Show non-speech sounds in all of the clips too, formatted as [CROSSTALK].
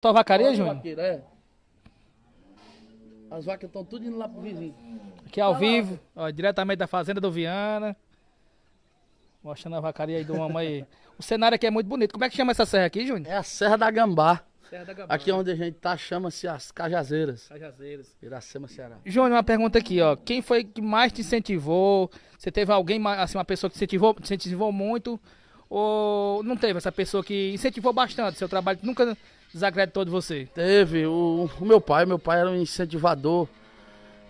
Tua é vacaria, Júnior? É. As vacas estão tudo indo lá pro vizinho. Aqui ao vivo, ó, diretamente da fazenda do Viana. Mostrando a vacaria aí do mamãe. [LAUGHS] o cenário aqui é muito bonito. Como é que chama essa serra aqui, Júnior? É a Serra da Gambá. Serra da Aqui onde a gente tá chama-se as Cajazeiras. Cajazeiras. Iracema, Ceará. Júnior, uma pergunta aqui, ó. Quem foi que mais te incentivou? Você teve alguém, assim, uma pessoa que te incentivou, te incentivou muito ou não teve essa pessoa que incentivou bastante seu trabalho, nunca desacreditou de você? Teve. O, o meu pai, meu pai era um incentivador.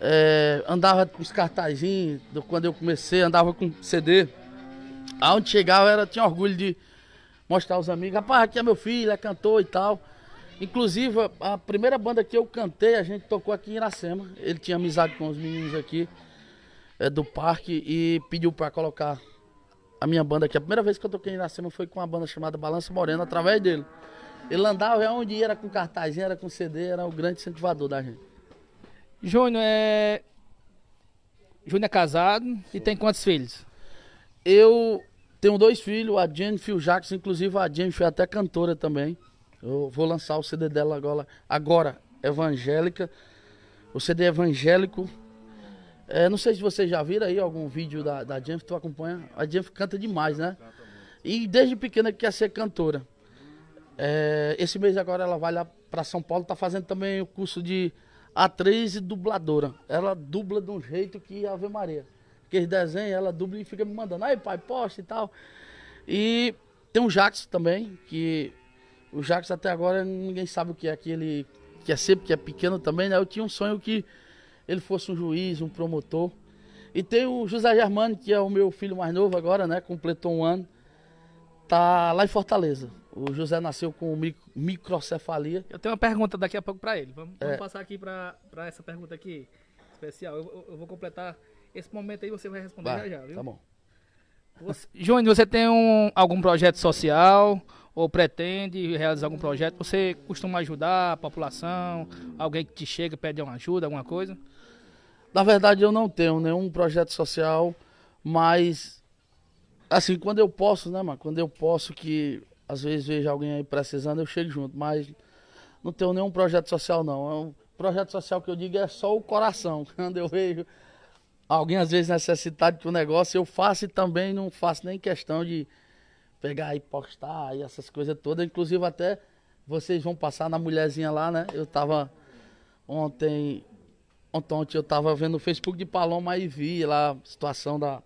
É, andava com os cartazinhos, quando eu comecei, andava com CD. Aonde chegava, era, tinha orgulho de mostrar aos amigos, rapaz, aqui é meu filho, é cantor e tal. Inclusive, a primeira banda que eu cantei, a gente tocou aqui em Iracema. Ele tinha amizade com os meninos aqui é, do parque e pediu para colocar a minha banda aqui. A primeira vez que eu toquei em Iracema foi com uma banda chamada Balança Morena, através dele. Ele andava onde é era com cartazinho, era com CD, era o grande incentivador da gente. Júnior é. Júnior é casado e tem quantos filhos? Eu tenho dois filhos, a Jennifer e o Jacques, inclusive a Jennifer é até cantora também. Eu vou lançar o CD dela agora, agora Evangélica. O CD é evangélico é, não sei se vocês já viram aí algum vídeo da, da Jennifer, tu acompanha. A Jennifer canta demais, né? E desde pequena quer ser cantora. É, esse mês agora ela vai lá para São Paulo, tá fazendo também o curso de atriz e dubladora. Ela dubla de um jeito que é Ave Maria. Que eles desenham, ela dubla e fica me mandando, aí pai, posta e tal. E tem o Jax também, que o Jax até agora ninguém sabe o que é, que ele quer ser, porque é pequeno também, né? Eu tinha um sonho que ele fosse um juiz, um promotor. E tem o José Germano, que é o meu filho mais novo agora, né? Completou um ano. Tá lá em Fortaleza. O José nasceu com microcefalia. Eu tenho uma pergunta daqui a pouco para ele. Vamos, é. vamos, passar aqui para essa pergunta aqui especial. Eu, eu, eu, vou completar esse momento aí você vai responder vai, já já, viu? Tá bom. Você, Júnior, você tem um, algum projeto social ou pretende realizar algum projeto? Você costuma ajudar a população? Alguém que te chega pede uma ajuda, alguma coisa? Na verdade, eu não tenho nenhum projeto social, mas assim, quando eu posso, né, mano? Quando eu posso que às vezes vejo alguém aí precisando, eu chego junto, mas não tenho nenhum projeto social não. É um projeto social que eu digo é só o coração. [LAUGHS] Quando eu vejo alguém às vezes necessitado de um negócio, eu faço e também não faço nem questão de pegar e postar e essas coisas todas, inclusive até vocês vão passar na mulherzinha lá, né? Eu tava ontem Ontem eu tava vendo o Facebook de Paloma e vi lá a situação da,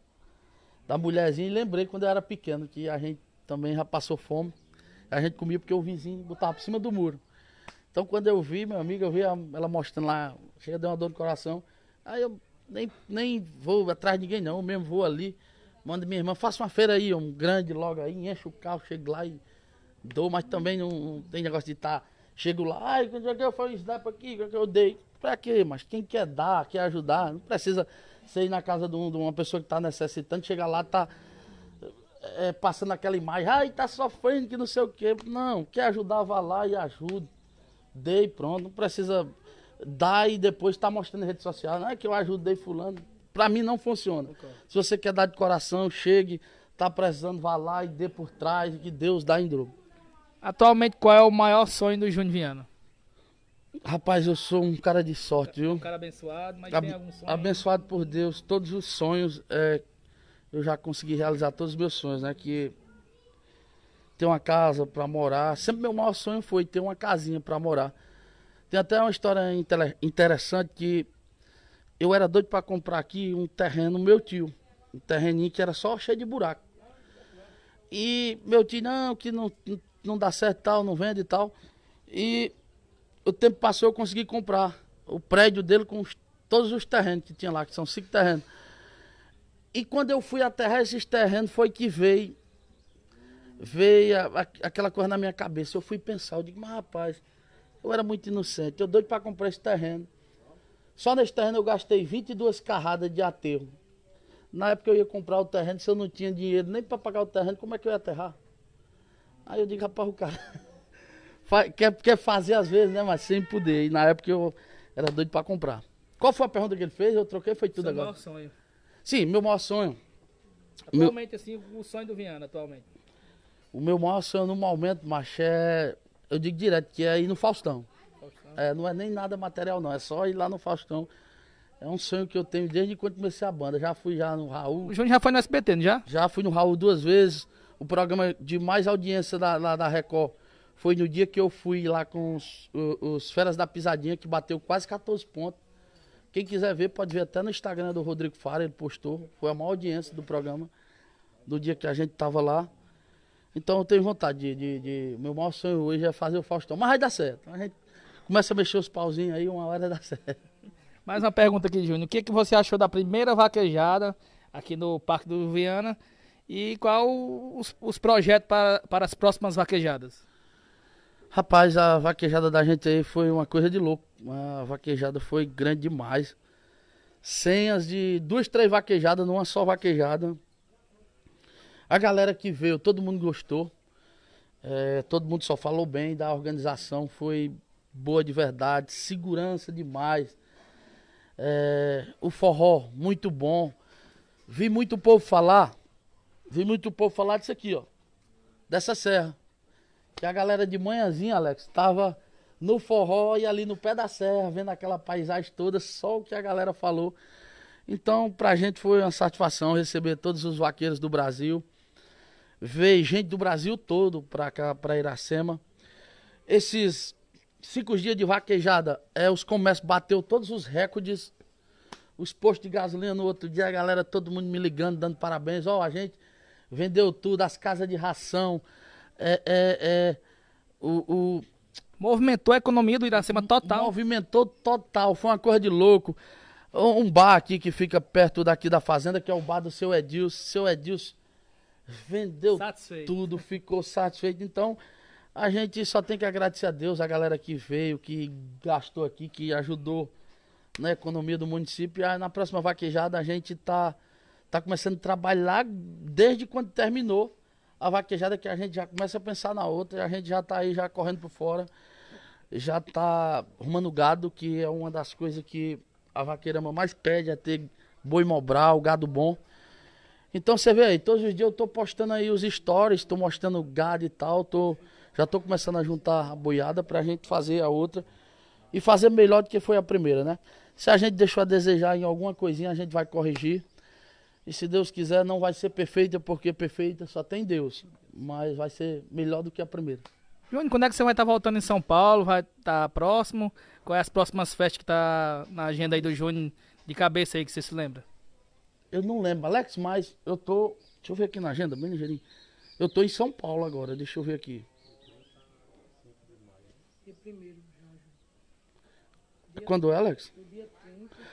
da mulherzinha e lembrei quando eu era pequeno que a gente também já passou fome. A gente comia porque o vizinho botava por cima do muro. Então quando eu vi, meu amigo, eu vi ela mostrando lá, chega deu uma dor no coração. Aí eu nem, nem vou atrás de ninguém não, eu mesmo vou ali, mando minha irmã, faça uma feira aí, um grande logo aí, enche o carro, chego lá e dou, mas também não, não tem negócio de estar. Tá, chego lá, ai, quando é eu falo isso, dá pra aqui, é que eu dei. Pra quê? Mas quem quer dar, quer ajudar, não precisa ser ir na casa de, uma pessoa que está necessitando, chegar lá, e tá, é, passando aquela imagem, ai, está sofrendo que não sei o quê. Não, quer ajudar, vá lá e ajude. Dei, pronto, não precisa dar e depois tá mostrando em rede social. Não é que eu ajudei fulano. Pra mim não funciona. Okay. Se você quer dar de coração, chegue, está precisando, vá lá e dê por trás, que Deus dá em drogo. Atualmente, qual é o maior sonho do Júnior Viana? Rapaz, eu sou um cara de sorte, viu? Um cara abençoado, mas Ab tem algum sonho? Abençoado por Deus. Todos os sonhos, é, eu já consegui realizar todos os meus sonhos, né? Que ter uma casa para morar. Sempre meu maior sonho foi ter uma casinha para morar. Tem até uma história interessante que eu era doido para comprar aqui um terreno meu tio. Um terreninho que era só cheio de buraco. E meu tio, não, que não, não dá certo tal, não vende e tal. E o tempo passou, eu consegui comprar o prédio dele com os, todos os terrenos que tinha lá, que são cinco terrenos. E quando eu fui aterrar esses terrenos, foi que veio, veio a, a, aquela coisa na minha cabeça. Eu fui pensar, eu digo, mas rapaz, eu era muito inocente, eu doido para comprar esse terreno. Só nesse terreno eu gastei 22 carradas de aterro. Na época eu ia comprar o terreno, se eu não tinha dinheiro nem para pagar o terreno, como é que eu ia aterrar? Aí eu digo, rapaz, o cara Quer, quer fazer às vezes, né? Mas sem poder. E na época eu era doido pra comprar. Qual foi a pergunta que ele fez? Eu troquei, foi tudo Seu agora. Maior sonho. Sim, meu maior sonho. Atualmente, meu... assim, o sonho do Viana, atualmente. O meu maior sonho no momento, macho, é. Eu digo direto, que é ir no Faustão. Faustão. É, não é nem nada material, não. É só ir lá no Faustão. É um sonho que eu tenho desde quando comecei a banda. Já fui já no Raul. O Júnior já foi no SBT, não já? Já fui no Raul duas vezes. O programa de mais audiência da, da, da Record foi no dia que eu fui lá com os, os Feras da Pisadinha, que bateu quase 14 pontos. Quem quiser ver, pode ver até no Instagram do Rodrigo Fara, ele postou. Foi a maior audiência do programa, do dia que a gente tava lá. Então eu tenho vontade de. de, de... meu maior sonho hoje é fazer o Faustão. Mas vai dar certo. A gente começa a mexer os pauzinhos aí, uma hora dá certo. [LAUGHS] Mais uma pergunta aqui, Júnior. O que, é que você achou da primeira vaquejada aqui no Parque do Viana? E qual os, os projetos para, para as próximas vaquejadas? Rapaz, a vaquejada da gente aí foi uma coisa de louco. A vaquejada foi grande demais. Senhas de duas, três vaquejadas numa só vaquejada. A galera que veio, todo mundo gostou. É, todo mundo só falou bem da organização. Foi boa de verdade, segurança demais. É, o forró, muito bom. Vi muito povo falar, vi muito povo falar disso aqui, ó. Dessa serra que a galera de manhãzinha, Alex, tava no forró e ali no pé da serra, vendo aquela paisagem toda, só o que a galera falou. Então, pra gente foi uma satisfação receber todos os vaqueiros do Brasil, ver gente do Brasil todo pra cá, pra Iracema. Esses cinco dias de vaquejada, é, os comércios bateu todos os recordes, os postos de gasolina no outro dia, a galera, todo mundo me ligando, dando parabéns. Ó, oh, a gente vendeu tudo, as casas de ração, é, é, é, o, o, movimentou a economia do Iracema total. Movimentou total, foi uma coisa de louco. Um bar aqui que fica perto daqui da fazenda, que é o bar do seu Edilson. Seu Edilson vendeu satisfeito. tudo, ficou satisfeito. Então, a gente só tem que agradecer a Deus, a galera que veio, que gastou aqui, que ajudou na economia do município. E aí, na próxima vaquejada a gente tá, tá começando a trabalhar desde quando terminou a vaquejada que a gente já começa a pensar na outra, a gente já tá aí já correndo por fora, já tá arrumando gado, que é uma das coisas que a vaqueirama mais pede, é ter boi mobral, gado bom. Então você vê aí, todos os dias eu tô postando aí os stories, tô mostrando gado e tal, tô, já tô começando a juntar a boiada pra gente fazer a outra e fazer melhor do que foi a primeira, né? Se a gente deixou a desejar em alguma coisinha, a gente vai corrigir. E se Deus quiser, não vai ser perfeita, porque perfeita só tem Deus. Mas vai ser melhor do que a primeira. Júnior, quando é que você vai estar tá voltando em São Paulo? Vai estar tá próximo? Quais é as próximas festas que tá na agenda aí do Júnior de cabeça aí que você se lembra? Eu não lembro, Alex, mas eu tô. Deixa eu ver aqui na agenda, bem ligeirinho. Eu tô em São Paulo agora, deixa eu ver aqui. Primeiro, Quando, é, Alex?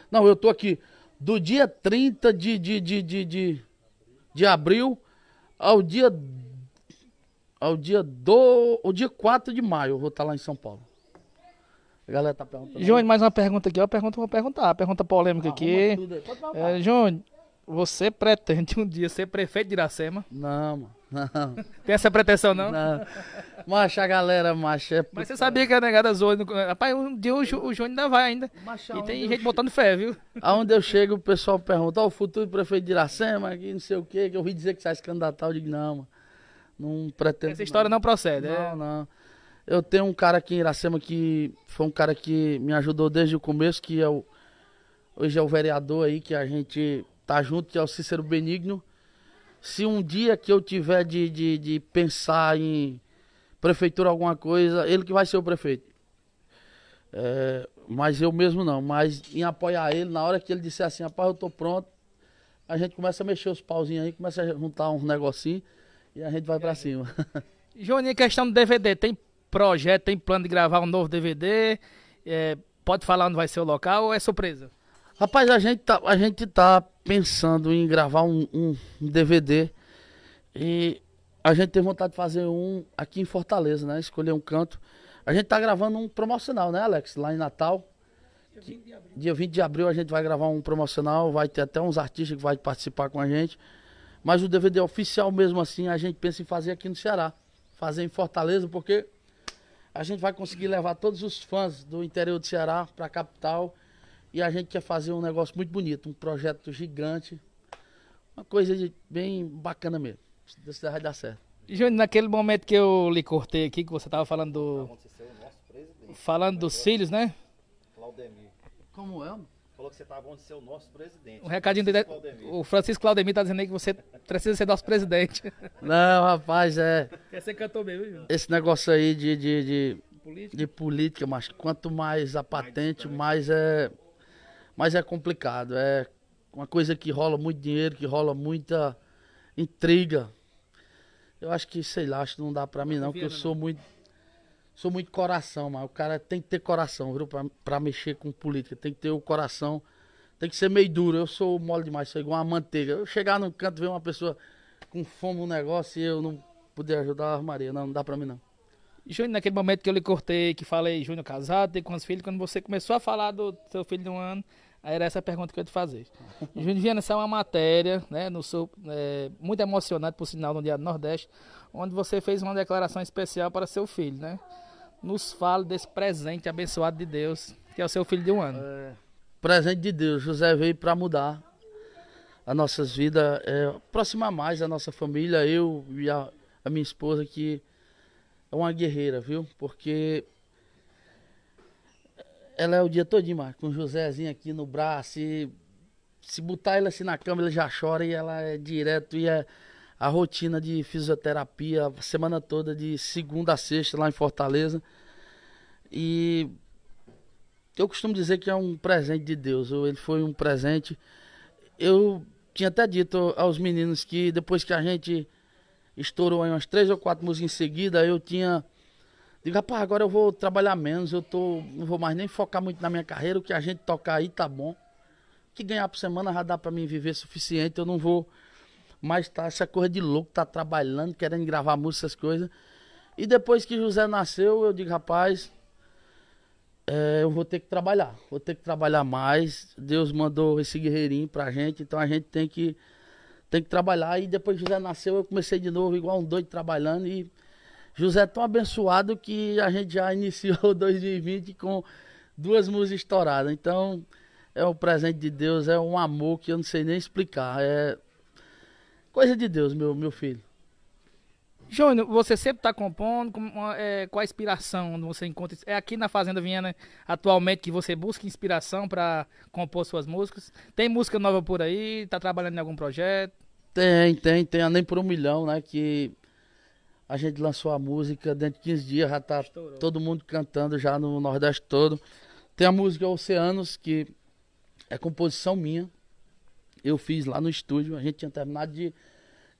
Não, eu tô aqui do dia 30 de, de, de, de, de, de abril ao dia ao dia do o dia 4 de maio eu vou estar tá lá em São Paulo. A galera tá perguntando. Johnny, mais uma pergunta aqui, ó, pergunta vou perguntar, pergunta polêmica ah, aqui. É, você pretende um dia ser prefeito de Iracema? Não, mano. Não. Tem essa pretensão, não? Não. Macha, a galera, macho. É Mas você sabia que a negada zoa. Rapaz, um dia o, o Júnior ainda vai ainda. e tem gente che... botando fé, viu? Aonde eu chego, o pessoal pergunta: Ó, oh, o futuro prefeito de Iracema, que não sei o quê, que eu ouvi dizer que sai se Eu digo: não, mano. Não pretendo. Essa história não, não procede, Não, é? não. Eu tenho um cara aqui em Iracema que foi um cara que me ajudou desde o começo, que é o, hoje é o vereador aí, que a gente tá junto, que é o Cícero Benigno se um dia que eu tiver de, de, de pensar em prefeitura alguma coisa, ele que vai ser o prefeito. É, mas eu mesmo não, mas em apoiar ele, na hora que ele disser assim, rapaz, eu tô pronto, a gente começa a mexer os pauzinhos aí, começa a juntar uns negocinhos e a gente vai para cima. [LAUGHS] Joninho, questão do DVD, tem projeto, tem plano de gravar um novo DVD? É, pode falar onde vai ser o local ou é surpresa? Rapaz, a gente tá, a gente tá pensando em gravar um, um, DVD e a gente teve vontade de fazer um aqui em Fortaleza, né? Escolher um canto. A gente tá gravando um promocional, né, Alex? Lá em Natal. Dia 20 de abril, Dia 20 de abril a gente vai gravar um promocional, vai ter até uns artistas que vai participar com a gente. Mas o DVD é oficial mesmo assim, a gente pensa em fazer aqui no Ceará. Fazer em Fortaleza, porque a gente vai conseguir levar todos os fãs do interior do Ceará para a capital e a gente ia fazer um negócio muito bonito, um projeto gigante. Uma coisa de, bem bacana mesmo. Se vai dar certo. Júnior, naquele momento que eu lhe cortei aqui, que você estava falando do. Falando dos filhos, né? Claudemir. Como é? Falou que você estava onde ser o nosso presidente. Um recadinho do. O Francisco Claudemir está dizendo aí que você precisa ser nosso presidente. [LAUGHS] Não, rapaz, é. Quer ser cantor mesmo, Esse negócio aí de. de, de... Política. De política, mas quanto mais a patente, mais, mais é mas é complicado, é uma coisa que rola muito dinheiro, que rola muita intriga. Eu acho que, sei lá, acho que não dá pra mim não, porque eu né, sou muito. Sou muito coração, mas o cara tem que ter coração, viu? Pra, pra mexer com política. Tem que ter o coração. Tem que ser meio duro. Eu sou mole demais, sou igual uma manteiga. Eu chegar no canto, ver uma pessoa com fome um negócio e eu não poder ajudar a Maria. Não, não dá pra mim não. Júnior, naquele momento que eu lhe cortei, que falei, Júnior, casado, tem quantos filhos? Quando você começou a falar do seu filho de um ano, aí era essa a pergunta que eu ia te fazer. [LAUGHS] Júnior Viana, é uma matéria, né, no seu, é, muito emocionante, por sinal, no dia do Nordeste, onde você fez uma declaração especial para seu filho, né? Nos fale desse presente abençoado de Deus, que é o seu filho de um ano. É, presente de Deus, José veio para mudar as nossas vidas, é, aproximar mais a nossa família, eu e a, a minha esposa, que é uma guerreira, viu? Porque ela é o dia todo demais, com o Josézinho aqui no braço. E se botar ele assim na cama, ele já chora e ela é direto. E é a rotina de fisioterapia, a semana toda, de segunda a sexta, lá em Fortaleza. E eu costumo dizer que é um presente de Deus. Ele foi um presente. Eu tinha até dito aos meninos que depois que a gente estourou aí umas três ou quatro músicas em seguida, eu tinha. Digo, rapaz, agora eu vou trabalhar menos, eu tô, não vou mais nem focar muito na minha carreira, o que a gente tocar aí tá bom. O que ganhar por semana já dá pra mim viver suficiente, eu não vou mais tá essa coisa de louco, tá trabalhando, querendo gravar música, essas coisas. E depois que José nasceu, eu digo, rapaz, é, eu vou ter que trabalhar, vou ter que trabalhar mais. Deus mandou esse guerreirinho pra gente, então a gente tem que tem que trabalhar. E depois José nasceu, eu comecei de novo, igual um doido trabalhando. E José é tão abençoado que a gente já [LAUGHS] iniciou 2020 com duas músicas estouradas. Então, é um presente de Deus, é um amor que eu não sei nem explicar. É coisa de Deus, meu, meu filho. Júnior, você sempre está compondo, é, com, é, qual a inspiração você encontra? É aqui na Fazenda Viana, atualmente, que você busca inspiração para compor suas músicas? Tem música nova por aí? Está trabalhando em algum projeto? Tem, tem, tem a Nem Por Um Milhão, né? Que a gente lançou a música dentro de 15 dias, já tá Estourou. todo mundo cantando já no Nordeste todo. Tem a música Oceanos, que é composição minha. Eu fiz lá no estúdio, a gente tinha terminado de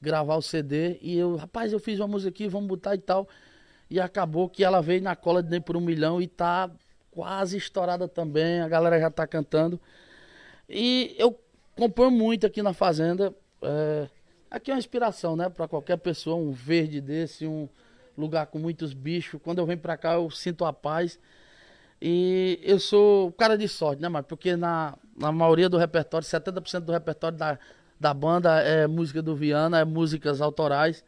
gravar o CD e eu, rapaz, eu fiz uma música aqui, vamos botar e tal. E acabou que ela veio na cola de Nem Por Um Milhão e tá quase estourada também, a galera já tá cantando. E eu compõe muito aqui na Fazenda. É, aqui é uma inspiração, né? Para qualquer pessoa, um verde desse, um lugar com muitos bichos. Quando eu venho para cá, eu sinto a paz. E eu sou o cara de sorte, né, Mário? Porque na, na maioria do repertório, 70% do repertório da, da banda é música do Viana, é músicas autorais.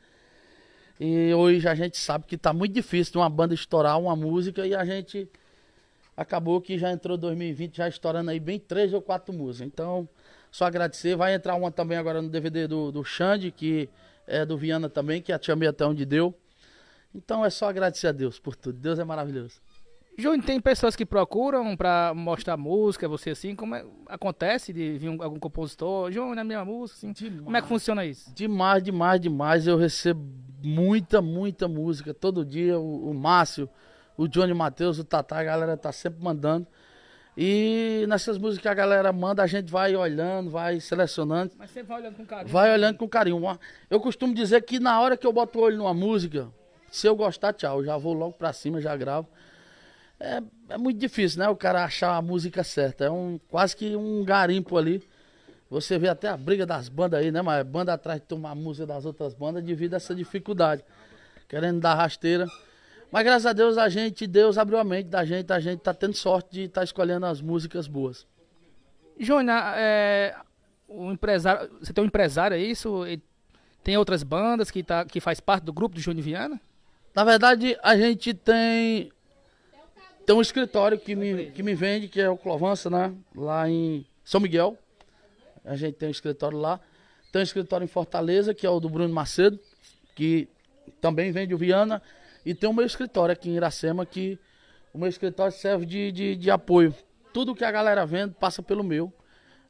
E hoje a gente sabe que está muito difícil de uma banda estourar uma música e a gente acabou que já entrou 2020 já estourando aí bem três ou quatro músicas. Então, só agradecer. Vai entrar uma também agora no DVD do, do Xande, que é do Viana também, que a tia meia até onde deu. Então é só agradecer a Deus por tudo. Deus é maravilhoso. Júnior, tem pessoas que procuram para mostrar música, você assim, como é, acontece de vir algum compositor, Júnior, na minha música, assim, demais, como é que funciona isso? Demais, demais, demais, eu recebo muita, muita música, todo dia, o, o Márcio, o Johnny Matheus, o Tatá, a galera tá sempre mandando, e nessas músicas que a galera manda, a gente vai olhando, vai selecionando. Mas você vai olhando com carinho. Vai olhando com carinho. Eu costumo dizer que na hora que eu boto o olho numa música, se eu gostar, tchau, eu já vou logo pra cima, já gravo. É, é, muito difícil, né? O cara achar a música certa. É um, quase que um garimpo ali. Você vê até a briga das bandas aí, né? Mas banda atrás de tomar a música das outras bandas devido a essa dificuldade. Querendo dar rasteira. Mas graças a Deus a gente, Deus abriu a mente da gente, a gente tá tendo sorte de estar tá escolhendo as músicas boas. Júnior, é, o empresário, você tem um empresário, é isso? tem outras bandas que, tá, que faz parte do grupo do Júnior Viana? Na verdade, a gente tem tem um escritório que me, que me vende, que é o Clovança, né? Lá em São Miguel. A gente tem um escritório lá. Tem um escritório em Fortaleza, que é o do Bruno Macedo, que também vende o Viana. E tem o meu escritório aqui em Iracema, que o meu escritório serve de, de, de apoio. Tudo que a galera vende passa pelo meu.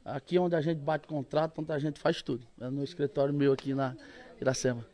Aqui é onde a gente bate contrato, onde a gente faz tudo. É no escritório meu aqui na Iracema.